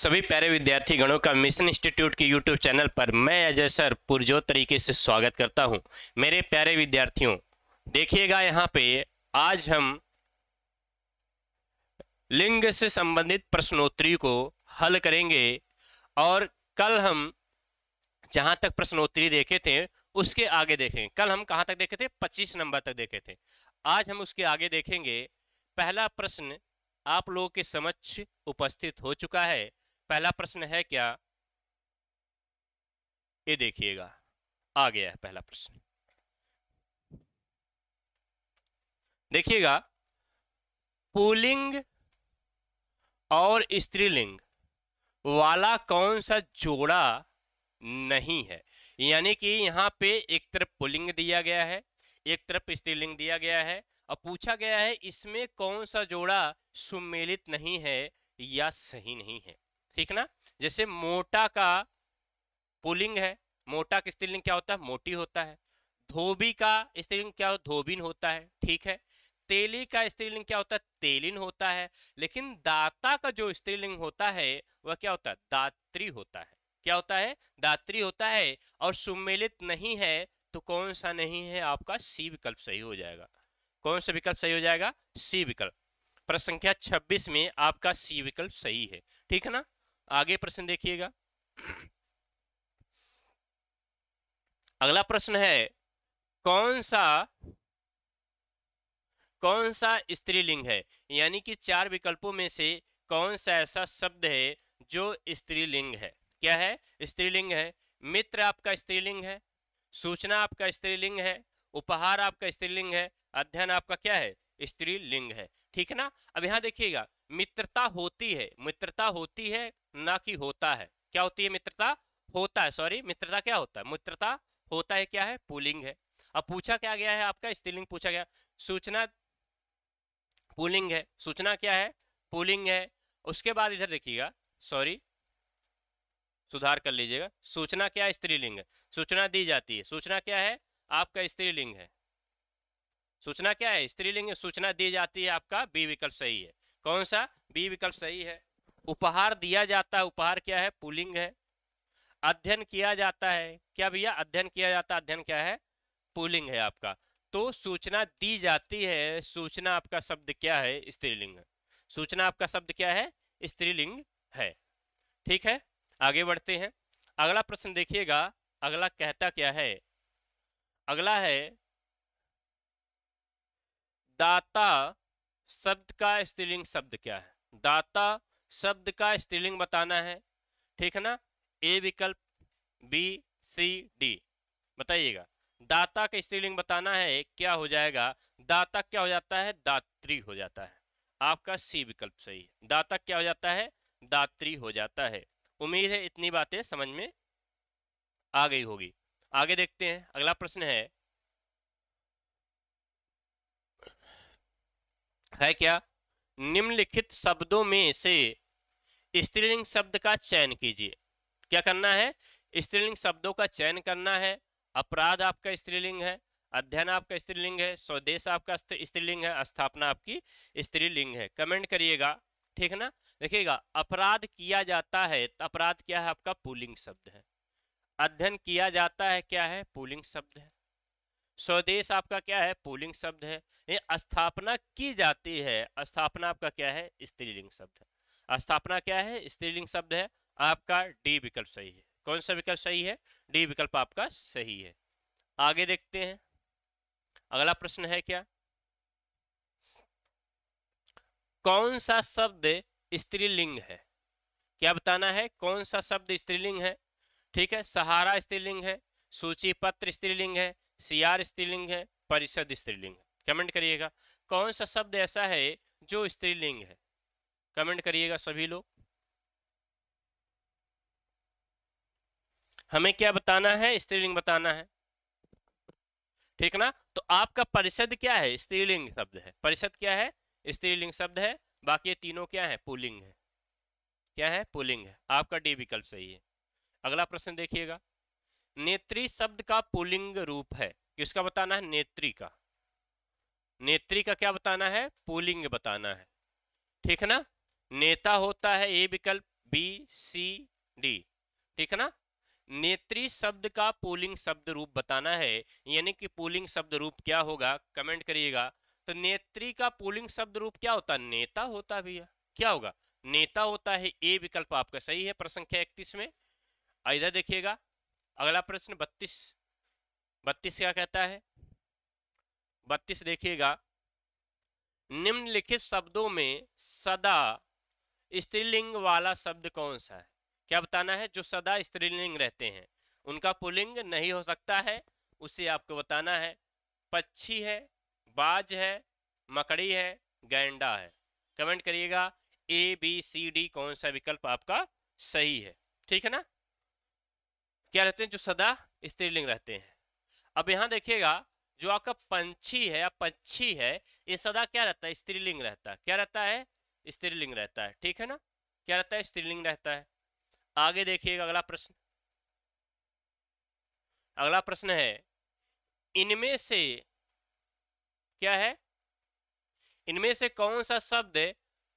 सभी प्यारे विद्यार्थी गणों का मिशन इंस्टीट्यूट के यूट्यूब चैनल पर मैं अजय सर पुरजोत तरीके से स्वागत करता हूं मेरे प्यारे विद्यार्थियों देखिएगा यहां पे आज हम लिंग से संबंधित प्रश्नोत्तरी को हल करेंगे और कल हम जहां तक प्रश्नोत्तरी देखे थे उसके आगे देखेंगे कल हम कहां तक देखे थे पच्चीस नंबर तक देखे थे आज हम उसके आगे देखेंगे पहला प्रश्न आप लोगों के समक्ष उपस्थित हो चुका है पहला प्रश्न है क्या ये देखिएगा आ गया है पहला प्रश्न देखिएगा पुलिंग और स्त्रीलिंग वाला कौन सा जोड़ा नहीं है यानी कि यहां पे एक तरफ पुलिंग दिया गया है एक तरफ स्त्रीलिंग दिया गया है और पूछा गया है इसमें कौन सा जोड़ा सुमेलित नहीं है या सही नहीं है ठीक ना जैसे मोटा का पुलिंग है मोटा का स्त्रीलिंग क्या होता है मोटी होता है धोबी का स्त्रीलिंग क्या होता धोबिन होता है ठीक है तेली का स्त्रीलिंग क्या होता है तेलिन होता है लेकिन दाता का जो स्त्रीलिंग होता है वह क्या होता है दात्री होता है क्या होता है दात्री होता है और सुमेलित नहीं है तो कौन सा नहीं है आपका सी विकल्प सही हो जाएगा कौन सा विकल्प सही हो जाएगा सी विकल्प प्रश्न संख्या 26 में आपका सी विकल्प सही है ठीक है ना आगे प्रश्न देखिएगा अगला प्रश्न है कौन सा कौन सा स्त्रीलिंग है यानी कि चार विकल्पों में से कौन सा ऐसा शब्द है जो स्त्रीलिंग है क्या है स्त्रीलिंग है मित्र आपका स्त्रीलिंग है सूचना आपका स्त्रीलिंग है उपहार आपका स्त्रीलिंग है अध्ययन आपका क्या है स्त्रीलिंग है ठीक है ना अब यहां देखिएगा मित्रता होती है मित्रता होती है ना कि होता है क्या होती है मित्रता होता है सॉरी मित्रता क्या होता है मित्रता होता है क्या है पुलिंग है अब पूछा क्या गया है आपका स्त्रीलिंग पूछा गया सूचना पुलिंग है सूचना क्या है पुलिंग है उसके बाद इधर देखिएगा सॉरी सुधार कर लीजिएगा सूचना क्या स्त्रीलिंग है सूचना दी जाती है सूचना क्या है आपका स्त्रीलिंग है सूचना क्या है स्त्रीलिंग सूचना दी जाती है आपका बी विकल्प सही है कौन सा बी विकल्प सही है उपहार दिया जाता है उपहार क्या है पुलिंग है अध्ययन किया जाता है क्या भैया अध्ययन किया जाता है अध्ययन क्या है पुलिंग है आपका तो सूचना दी जाती है सूचना आपका शब्द क्या है स्त्रीलिंग सूचना आपका शब्द क्या है स्त्रीलिंग है ठीक है आगे बढ़ते हैं अगला प्रश्न देखिएगा अगला कहता क्या है अगला है दाता शब्द का स्त्रीलिंग शब्द क्या है दाता शब्द का स्त्रीलिंग बताना है ठीक है ना ए विकल्प बी सी डी बताइएगा दाता का स्त्रीलिंग बताना है क्या हो जाएगा दाता क्या हो जाता है दात्री हो जाता है आपका सी विकल्प सही है दाता क्या हो जाता है दात्री हो जाता है उम्मीद है इतनी बातें समझ में आ गई होगी आगे देखते हैं अगला प्रश्न है है क्या निम्नलिखित शब्दों में से स्त्रीलिंग शब्द का चयन कीजिए क्या करना है स्त्रीलिंग शब्दों का चयन करना है अपराध आपका स्त्रीलिंग है अध्ययन आपका स्त्रीलिंग है स्वदेश आपका स्त्रीलिंग है स्थापना आपकी स्त्रीलिंग है कमेंट करिएगा ठीक ना देखिएगा अपराध किया जाता है तो अपराध क्या है आपका पुलिंग शब्द है अध्ययन किया जाता है क्या है पुलिंग शब्द है स्वदेश आपका क्या है पुलिंग शब्द है ये स्थापना की जाती है स्थापना आपका क्या है स्त्रीलिंग शब्द है स्थापना क्या है स्त्रीलिंग शब्द है आपका डी विकल्प सही है कौन सा विकल्प सही है डी विकल्प आपका सही है आगे देखते हैं अगला प्रश्न है क्या कौन सा शब्द स्त्रीलिंग है क्या बताना है कौन सा शब्द स्त्रीलिंग है ठीक है सहारा स्त्रीलिंग है सूची पत्र स्त्रीलिंग है सीआर स्त्रीलिंग है परिषद स्त्रीलिंग है कमेंट करिएगा कौन सा शब्द ऐसा है जो स्त्रीलिंग है कमेंट करिएगा सभी लोग हमें क्या बताना है स्त्रीलिंग बताना है ठीक ना तो आपका परिषद क्या है स्त्रीलिंग शब्द है परिषद क्या है स्त्रीलिंग शब्द है बाकी ये तीनों क्या है पुलिंग है क्या है पुलिंग है आपका डी विकल्प सही है अगला प्रश्न देखिएगा नेत्री शब्द का पुलिंग रूप है किसका बताना है नेत्री का नेत्री का क्या बताना है पुलिंग बताना है ठीक है ना नेता होता है ए विकल्प बी सी डी ठीक है ना नेत्री शब्द का पुलिंग शब्द रूप बताना है यानी कि पुलिंग शब्द रूप क्या होगा कमेंट करिएगा तो नेत्री का पुलिंग शब्द रूप क्या होता है नेता होता भैया क्या होगा नेता होता है ए विकल्प आपका सही है प्रसंख्या इकतीस में इधर देखिएगा अगला प्रश्न बत्तीस बत्तीस क्या कहता है बत्तीस देखिएगा निम्नलिखित शब्दों में सदा स्त्रीलिंग वाला शब्द कौन सा है क्या बताना है जो सदा स्त्रीलिंग रहते हैं उनका पुलिंग नहीं हो सकता है उसे आपको बताना है पक्षी है बाज है मकड़ी है गैंडा है कमेंट करिएगा ए बी सी डी कौन सा विकल्प आपका सही है ठीक है ना क्या रहते हैं जो सदा स्त्रीलिंग रहते हैं अब यहाँ देखिएगा जो आपका पंछी है या पक्षी है ये सदा क्या रहता है स्त्रीलिंग रहता है क्या रहता है स्त्रीलिंग रहता है ठीक है ना क्या रहता है स्त्रीलिंग रहता है आगे देखिएगा अगला प्रश्न अगला प्रश्न है इनमें से क्या है इनमें से कौन सा शब्द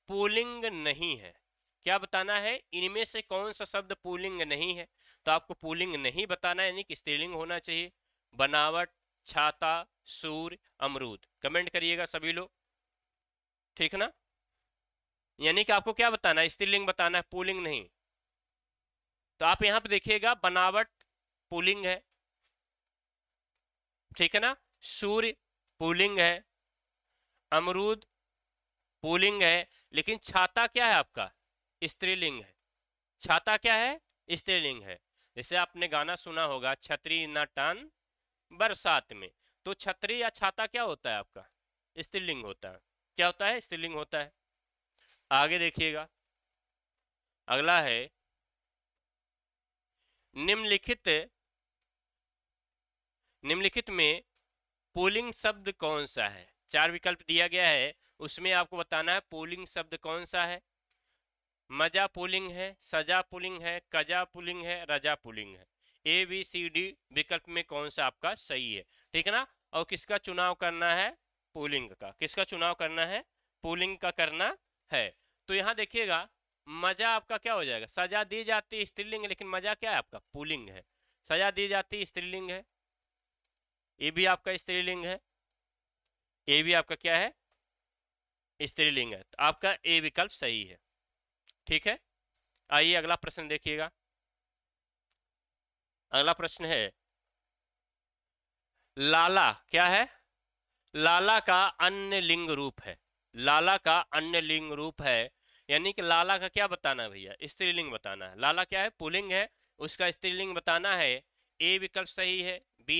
पुलिंग नहीं है क्या बताना है इनमें से कौन सा शब्द पुलिंग नहीं है तो आपको पुलिंग नहीं बताना यानी कि स्त्रीलिंग होना चाहिए बनावट छाता सूर्य अमरूद कमेंट करिएगा सभी लोग ठीक ना यानी कि आपको क्या बताना है स्त्रीलिंग बताना है पुलिंग नहीं तो आप यहां पर देखिएगा बनावट पुलिंग है ठीक है ना सूर्य पुलिंग है अमरूद पुलिंग है लेकिन छाता क्या है आपका स्त्रीलिंग है छाता क्या है स्त्रीलिंग है जैसे आपने गाना सुना होगा छतरी न टन बरसात में तो छतरी या छाता क्या होता है आपका स्त्रीलिंग होता है क्या होता है स्त्रीलिंग होता है आगे देखिएगा अगला है निम्नलिखित निम्नलिखित में पोलिंग शब्द कौन सा है चार विकल्प दिया गया है उसमें आपको बताना है पोलिंग शब्द कौन सा है मजा पुलिंग है सजा पुलिंग है कजा पुलिंग है रजा पुलिंग है ए बी सी डी विकल्प में कौन सा आपका सही है ठीक है ना और किसका चुनाव करना है पुलिंग का किसका चुनाव करना है पुलिंग का करना है तो यहाँ देखिएगा मजा आपका क्या हो जाएगा सजा दी जाती स्त्रीलिंग लेकिन मजा क्या है आपका पुलिंग है सजा दी जाती स्त्रीलिंग है ये भी आपका स्त्रीलिंग है ये भी आपका क्या है स्त्रीलिंग है तो आपका ए विकल्प सही है ठीक है आइए अगला प्रश्न देखिएगा अगला प्रश्न है लाला क्या है लाला का अन्य लिंग रूप है लाला का अन्य लिंग रूप है यानी कि लाला का क्या बताना है भैया स्त्रीलिंग बताना है लाला क्या है पुलिंग है उसका स्त्रीलिंग बताना है ए विकल्प सही है बी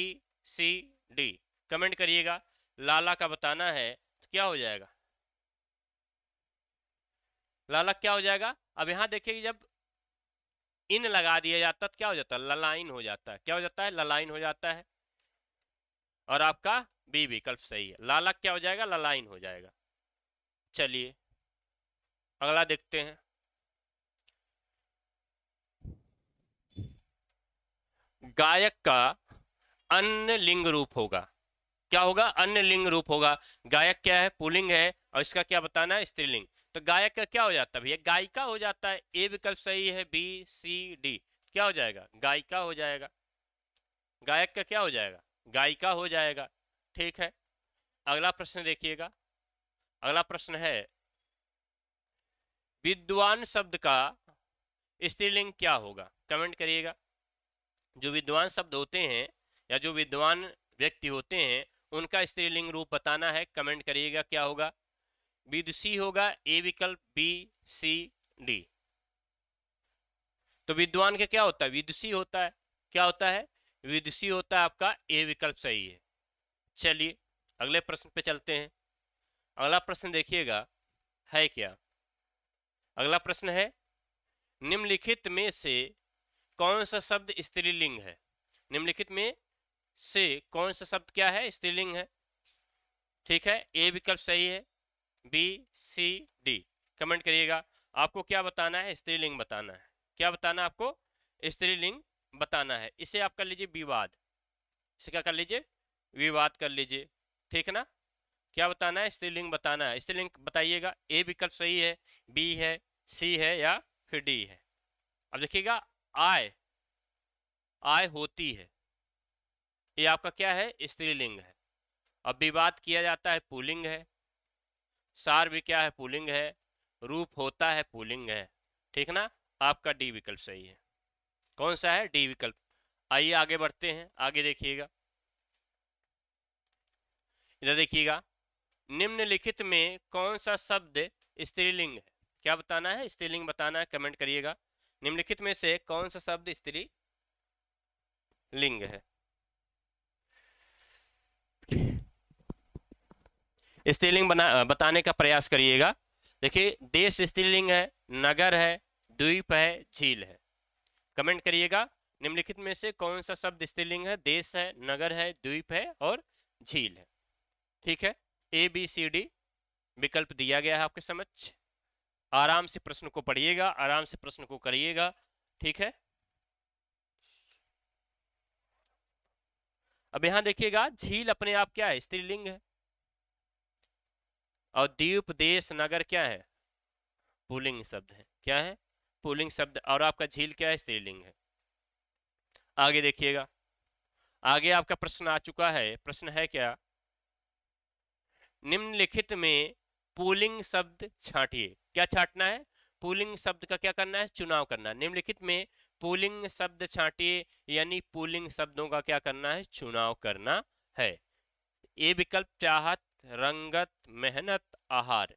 सी डी कमेंट करिएगा लाला का बताना है तो क्या हो जाएगा ललक क्या हो जाएगा अब यहाँ देखिए जब इन लगा दिया जाता तो क्या हो जाता है ललाइन हो जाता है क्या हो जाता है ललाइन हो जाता है और आपका बी विकल्प सही है लालक क्या हो जाएगा ललाइन हो जाएगा चलिए अगला देखते हैं गायक का अन्य लिंग रूप होगा क्या होगा अन्य लिंग रूप होगा गायक क्या है पुलिंग है और इसका क्या बताना है स्त्रीलिंग तो गायक का क्या हो जाता है भैया गायिका हो जाता है ए विकल्प सही है बी सी डी क्या हो जाएगा गायिका हो जाएगा गायक का क्या हो जाएगा गायिका हो जाएगा ठीक है अगला प्रश्न देखिएगा अगला प्रश्न है विद्वान शब्द का स्त्रीलिंग क्या होगा कमेंट करिएगा जो विद्वान शब्द होते हैं या जो विद्वान व्यक्ति होते हैं उनका स्त्रीलिंग रूप बताना है कमेंट करिएगा क्या होगा विद सी होगा ए विकल्प बी सी डी तो विद्वान का क्या होता है विदुषी होता है क्या होता है विदुषी होता है आपका ए विकल्प सही है चलिए अगले प्रश्न पे चलते हैं अगला प्रश्न देखिएगा है क्या अगला प्रश्न है निम्नलिखित में से कौन सा शब्द स्त्रीलिंग है निम्नलिखित में से कौन सा शब्द क्या है स्त्रीलिंग है ठीक है ए विकल्प सही है बी सी डी कमेंट करिएगा आपको क्या बताना है स्त्रीलिंग बताना है क्या बताना है आपको स्त्रीलिंग बताना है इसे आप कर लीजिए विवाद इसे क्या कर लीजिए विवाद कर लीजिए ठीक है ना क्या बताना है स्त्रीलिंग बताना है स्त्रीलिंग बताइएगा ए विकल्प सही है बी है सी है या फिर डी है अब देखिएगा आय आय होती है ये आपका क्या है स्त्रीलिंग है अब विवाद किया जाता है पुलिंग है सार भी क्या है पुलिंग है रूप होता है पुलिंग है ठीक ना आपका डी विकल्प सही है कौन सा है डी विकल्प आइए आगे बढ़ते हैं आगे देखिएगा इधर देखिएगा निम्नलिखित में कौन सा शब्द स्त्रीलिंग है क्या बताना है स्त्रीलिंग बताना है कमेंट करिएगा निम्नलिखित में से कौन सा शब्द स्त्री लिंग है स्त्रीलिंग बना बताने का प्रयास करिएगा देखिए देश स्त्रीलिंग है नगर है द्वीप है झील है कमेंट करिएगा निम्नलिखित में से कौन सा शब्द स्त्रीलिंग है देश है नगर है द्वीप है और झील है ठीक है ए बी सी डी विकल्प दिया गया है आपके समक्ष आराम से प्रश्न को पढ़िएगा आराम से प्रश्न को करिएगा ठीक है अब यहां देखिएगा झील अपने आप क्या है स्त्रीलिंग है और द्वीप देश नगर क्या है पुलिंग शब्द है क्या है पुलिंग शब्द और आपका झील क्या है स्त्रीलिंग है आगे देखिएगा आगे आपका प्रश्न आ चुका है प्रश्न है क्या निम्नलिखित में पुलिंग शब्द छाटिए क्या छाटना है पुलिंग शब्द का क्या करना है चुनाव करना है निम्नलिखित में पुलिंग शब्द छाटिए यानी पुलिंग शब्दों का क्या करना है चुनाव करना है ये विकल्प चाहत रंगत मेहनत आहार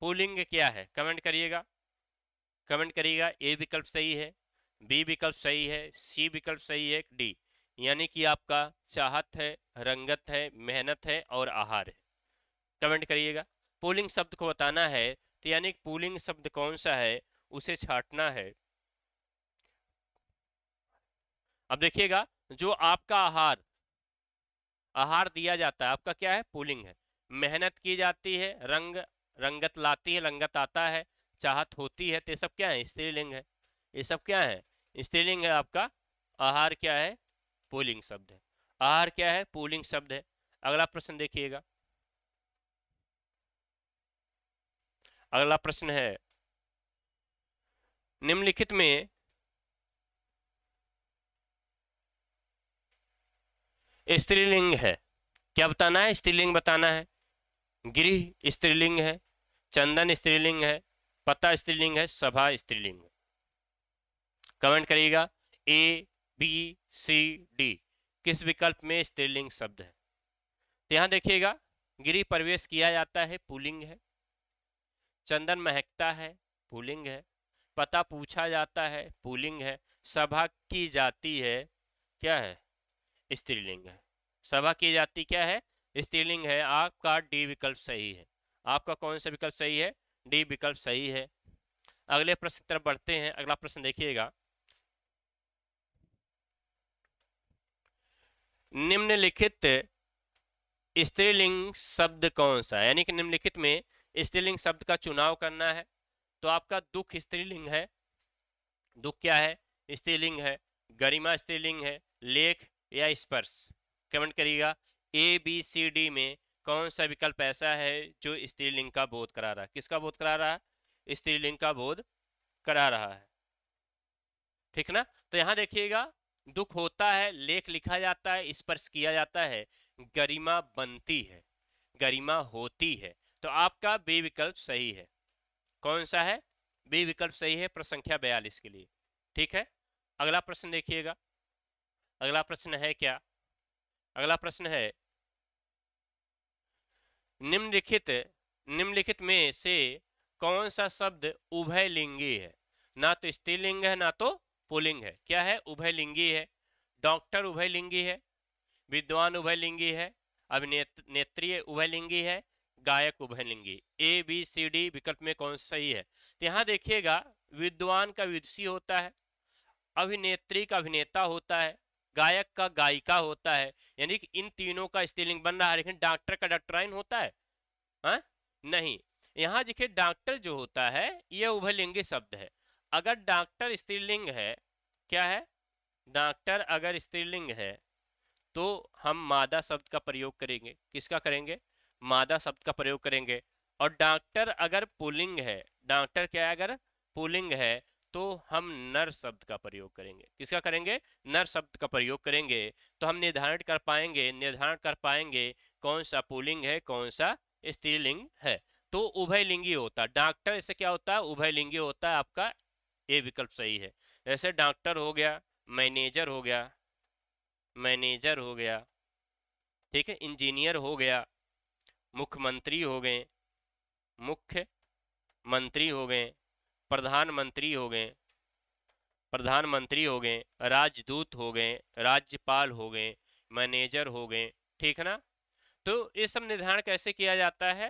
पुलिंग क्या है कमेंट करिएगा कमेंट करिएगा ए विकल्प सही है बी विकल्प सही है सी विकल्प सही है डी यानी कि आपका चाहत है रंगत है मेहनत है और आहार है कमेंट करिएगा पुलिंग शब्द को बताना है तो यानी पुलिंग शब्द कौन सा है उसे छाटना है अब देखिएगा जो आपका आहार आहार दिया जाता है आपका क्या है पुलिंग है मेहनत की जाती है रंग रंगत लाती है रंगत आता है चाहत होती है तो ये सब क्या है स्त्रीलिंग है ये सब क्या है स्त्रीलिंग है आपका आहार क्या है पुलिंग शब्द है आहार क्या है पुलिंग शब्द है अगला प्रश्न देखिएगा अगला प्रश्न है निम्नलिखित में स्त्रीलिंग है क्या बताना है स्त्रीलिंग बताना है गृह स्त्रीलिंग है चंदन स्त्रीलिंग है पता स्त्रीलिंग है सभा स्त्रीलिंग है कमेंट करिएगा ए बी सी डी किस विकल्प में स्त्रीलिंग शब्द है तो यहाँ देखिएगा गृह प्रवेश किया जाता है पुलिंग है चंदन महकता है पुलिंग है पता पूछा जाता है पुलिंग है सभा की जाती है क्या है स्त्रीलिंग है सभा की जाती क्या है स्त्रीलिंग है आपका डी विकल्प सही है आपका कौन सा विकल्प सही है डी विकल्प सही है अगले प्रश्न की तरफ बढ़ते हैं अगला प्रश्न देखिएगा निम्नलिखित स्त्रीलिंग शब्द कौन सा है यानी कि निम्नलिखित में स्त्रीलिंग शब्द का चुनाव करना है तो आपका दुख स्त्रीलिंग है दुख क्या है स्त्रीलिंग है गरिमा स्त्रीलिंग है लेख या स्पर्श कमेंट करिएगा ए बी सी डी में कौन सा विकल्प ऐसा है जो स्त्रीलिंग का बोध करा रहा है किसका बोध करा रहा है स्त्रीलिंग का बोध करा रहा है ठीक ना तो यहाँ देखिएगा दुख होता है लेख लिखा जाता है स्पर्श किया जाता है गरिमा बनती है गरिमा होती है तो आपका बी विकल्प सही है कौन सा है बी विकल्प सही है प्रश्न संख्या बयालीस के लिए ठीक है अगला प्रश्न देखिएगा अगला प्रश्न है क्या अगला प्रश्न है निम्नलिखित निम्नलिखित में से कौन सा शब्द उभय लिंगी है ना तो स्त्रीलिंग है ना तो पुलिंग है क्या है उभय लिंगी है डॉक्टर उभय लिंगी है विद्वान उभय लिंगी है अभिनेत्रीय उभय लिंगी है गायक उभय लिंगी ए बी सी डी विकल्प में कौन सही है तो यहाँ देखिएगा विद्वान का विदुषी होता है अभिनेत्री का अभिनेता होता है गायक का गायिका होता है यानी कि इन तीनों का स्त्रीलिंग बन रहा है लेकिन डॉक्टर का डॉक्टराइन होता है हा? नहीं यहाँ देखिए डॉक्टर जो होता है यह उभयलिंगी शब्द है अगर डॉक्टर स्त्रीलिंग है क्या है डॉक्टर अगर स्त्रीलिंग है तो हम मादा शब्द का प्रयोग करेंगे किसका करेंगे मादा शब्द का प्रयोग करेंगे और डॉक्टर अगर पुलिंग है डॉक्टर क्या है अगर पुलिंग है तो हम नर शब्द का प्रयोग करेंगे किसका करेंगे नर शब्द का प्रयोग करेंगे तो हम निर्धारित कर पाएंगे निर्धारण कर पाएंगे कौन सा पुलिंग है कौन सा स्त्रीलिंग है तो लिंगी होता डॉक्टर ऐसे क्या होता है लिंगी होता है आपका ये विकल्प सही है जैसे डॉक्टर हो गया मैनेजर हो गया मैनेजर हो गया ठीक है इंजीनियर हो गया मुख्यमंत्री हो गए मुख्य मंत्री हो गए प्रधानमंत्री हो गए प्रधानमंत्री हो गए राजदूत हो गए राज्यपाल हो गए मैनेजर हो गए ठीक है ना तो ये सब निर्धारण कैसे किया जाता है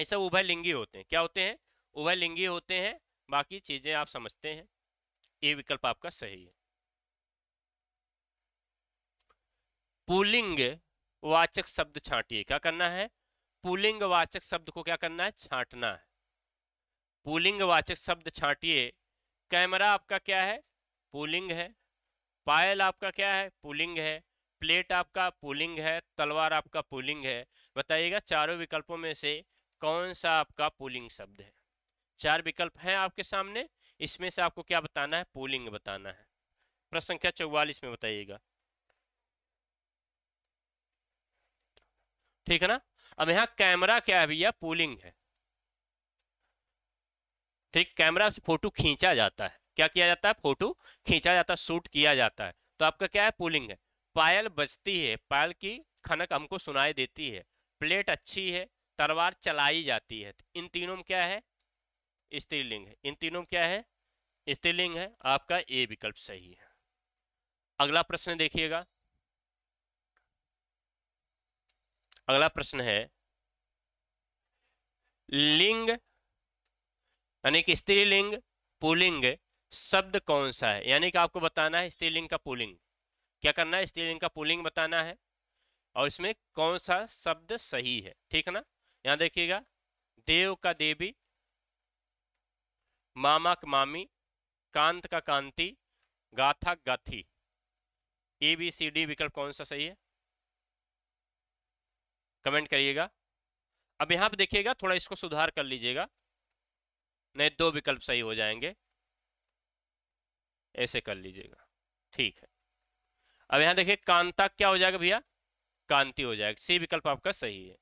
ये सब लिंगी होते हैं क्या होते हैं लिंगी होते हैं बाकी चीज़ें आप समझते हैं ये विकल्प आपका सही है पुलिंग वाचक शब्द छांटिए क्या करना है पुलिंग वाचक शब्द को क्या करना है छांटना है पुलिंग वाचक शब्द छाटिए कैमरा आपका क्या है पुलिंग है पायल आपका क्या है पुलिंग है प्लेट आपका पुलिंग है तलवार आपका पुलिंग है बताइएगा चारों विकल्पों में से कौन सा आपका पुलिंग शब्द है चार विकल्प हैं आपके सामने इसमें से आपको क्या बताना है पुलिंग बताना है प्रश्न संख्या चौवालीस में बताइएगा ठीक है ना अब यहाँ कैमरा क्या है भैया पुलिंग है ठीक तो कैमरा से फोटो खींचा जाता है क्या किया जाता है फोटो खींचा जाता है शूट किया जाता है तो आपका क्या है पुलिंग है पायल बजती है पायल की खनक हमको सुनाई देती है प्लेट अच्छी है तलवार चलाई जाती है तो इन तीनों में क्या है स्त्रीलिंग है इन तीनों में क्या है स्त्रीलिंग है आपका ए विकल्प सही है अगला प्रश्न देखिएगा अगला प्रश्न है लिंग यानी कि स्त्रीलिंग पुलिंग शब्द कौन सा है यानी कि आपको बताना है स्त्रीलिंग का पुलिंग क्या करना है स्त्रीलिंग का पुलिंग बताना है और इसमें कौन सा शब्द सही है ठीक है ना यहाँ देखिएगा देव का देवी मामा का मामी कांत का कांति गाथा गाथी ए बी सी डी विकल्प कौन सा सही है कमेंट करिएगा अब यहाँ पर देखिएगा थोड़ा इसको सुधार कर लीजिएगा नहीं दो विकल्प सही हो जाएंगे ऐसे कर लीजिएगा ठीक है अब यहां देखिए कांता क्या हो जाएगा भैया कांति हो जाएगा सी विकल्प आपका सही है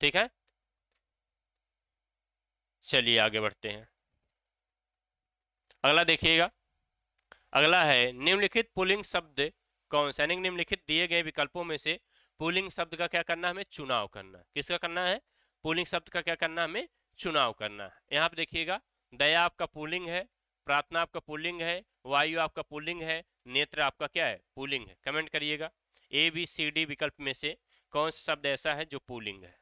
ठीक है चलिए आगे बढ़ते हैं अगला देखिएगा अगला है निम्नलिखित पुलिंग शब्द कौन सा यानी निम्नलिखित दिए गए विकल्पों में से पुलिंग शब्द का क्या करना है हमें चुनाव करना किसका करना है पुलिंग शब्द का क्या करना है हमें चुनाव करना है यहाँ पे देखिएगा दया आपका पुलिंग है प्रार्थना आपका पुलिंग है वायु आपका पुलिंग है नेत्र आपका क्या है पुलिंग है कमेंट करिएगा ए बी सी डी विकल्प में से कौन सा शब्द ऐसा है जो पुलिंग है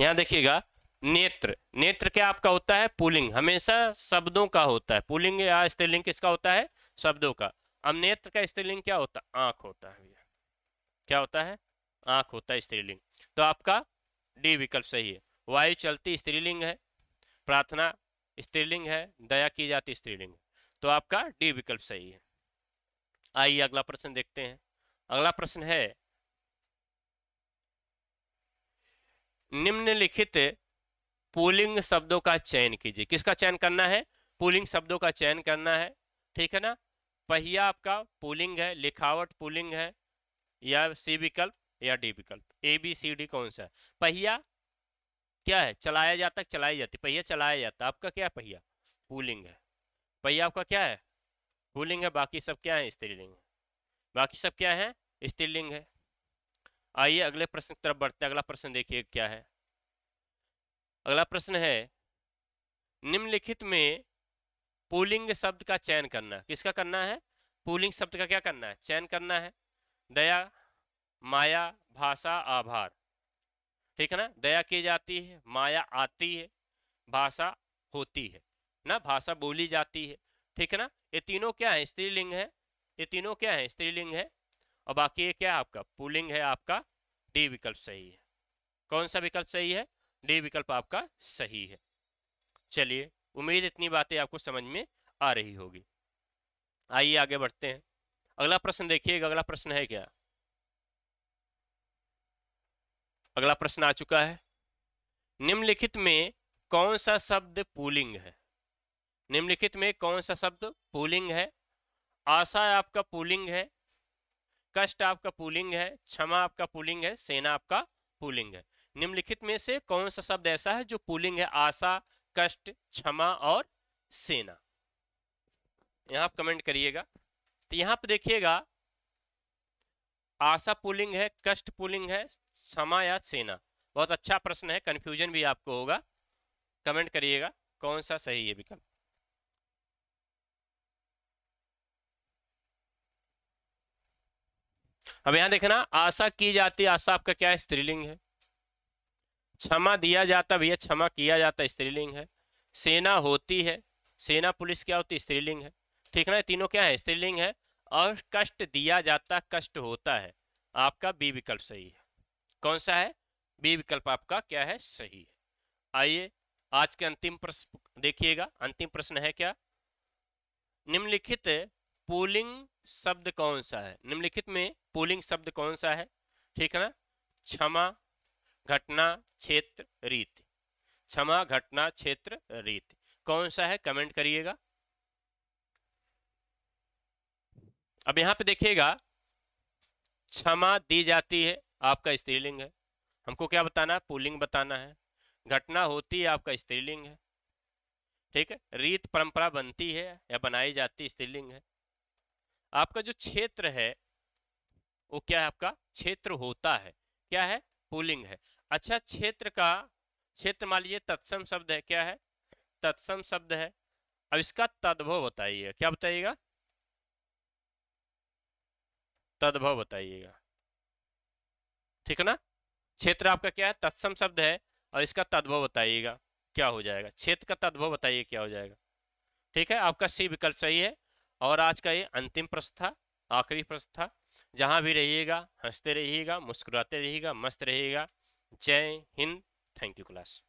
यहाँ देखिएगा नेत्र नेत्र क्या आपका होता है पुलिंग हमेशा शब्दों का होता है पुलिंग या स्त्रीलिंग किसका होता है शब्दों का अब नेत्र का स्त्रीलिंग क्या होता है आंख होता है भैया क्या होता है आंख होता है स्त्रीलिंग तो आपका डी विकल्प सही है वायु चलती स्त्रीलिंग है प्रार्थना स्त्रीलिंग है दया की जाती स्त्रीलिंग तो आपका डी विकल्प सही है आइए अगला प्रश्न देखते हैं अगला प्रश्न है निम्नलिखित पुलिंग शब्दों का चयन कीजिए किसका चयन करना है पुलिंग शब्दों का चयन करना है ठीक है ना पहिया आपका पुलिंग है लिखावट पुलिंग है या सी विकल्प या डी विकल्प ए बी सी डी कौन सा है पहिया क्या है चलाया जाता है चलाई जाती पहिया चलाया जाता आपका क्या है पहिया पुलिंग है पहिया आपका क्या है पुलिंग है बाकी सब क्या है स्त्रीलिंग है बाकी सब क्या है स्त्रीलिंग है आइए अगले प्रश्न की तरफ बढ़ते हैं अगला प्रश्न देखिए क्या है अगला प्रश्न है निम्नलिखित में पुलिंग शब्द का चयन करना किसका करना है पुलिंग शब्द का क्या करना है चयन करना है दया माया भाषा आभार ठीक है ना दया की जाती है माया आती है भाषा होती है ना भाषा बोली जाती है ठीक है ना ये तीनों क्या है स्त्रीलिंग है ये तीनों क्या है स्त्रीलिंग है और बाकी ये क्या है आपका पुलिंग है आपका डी विकल्प सही है कौन सा विकल्प सही है डी विकल्प आपका सही है चलिए उम्मीद इतनी बातें आपको समझ में आ रही होगी आइए आगे बढ़ते हैं अगला प्रश्न देखिएगा अगला प्रश्न है क्या अगला प्रश्न आ चुका है निम्नलिखित में कौन सा शब्द पुलिंग है निम्नलिखित में कौन सा शब्द पुलिंग है आशा आपका पुलिंग है कष्ट आपका पुलिंग है क्षमा आपका पुलिंग है सेना आपका पुलिंग है निम्नलिखित में से कौन सा शब्द ऐसा है जो पुलिंग है आशा कष्ट क्षमा और सेना यहां आप कमेंट करिएगा तो यहां पर देखिएगा आशा पुलिंग है कष्ट पुलिंग है क्षमा या सेना बहुत अच्छा प्रश्न है कन्फ्यूजन भी आपको होगा कमेंट करिएगा कौन सा सही है विकल्प अब यहां देखना आशा की जाती आशा आपका क्या है स्त्रीलिंग है क्षमा दिया जाता भैया क्षमा किया जाता स्त्रीलिंग है सेना होती है सेना पुलिस क्या होती स्त्रीलिंग है ठीक ना तीनों क्या है स्त्रीलिंग है और कष्ट दिया जाता कष्ट होता है आपका बी विकल्प सही है कौन सा है बी विकल्प आपका क्या है सही है आइए आज के अंतिम प्रश्न देखिएगा अंतिम प्रश्न है क्या निम्नलिखित पुलिंग शब्द कौन सा है निम्नलिखित में पुलिंग शब्द कौन सा है ठीक है ना क्षमा घटना क्षेत्र रीति क्षमा घटना क्षेत्र रीति कौन सा है कमेंट करिएगा अब यहां पे देखिएगा क्षमा दी जाती है आपका स्त्रीलिंग है हमको क्या बताना है पुलिंग बताना है घटना होती है आपका स्त्रीलिंग है ठीक है रीत परंपरा बनती है या बनाई जाती स्त्रीलिंग है आपका जो क्षेत्र है वो क्या है आपका क्षेत्र होता है क्या है पुलिंग है अच्छा क्षेत्र का क्षेत्र मान लीजिए तत्सम शब्द है क्या है तत्सम शब्द है अब इसका तद्भव बताइए क्या बताइएगा तद्भव बताइएगा ठीक है ना क्षेत्र आपका क्या है तत्सम शब्द है और इसका तद्भव बताइएगा क्या हो जाएगा क्षेत्र का तद्भव बताइए क्या हो जाएगा ठीक है आपका सी विकल्प सही है और आज का ये अंतिम प्रश्न था आखिरी प्रश्न था जहां भी रहिएगा हंसते रहिएगा मुस्कुराते रहिएगा मस्त रहिएगा जय हिंद थैंक यू क्लास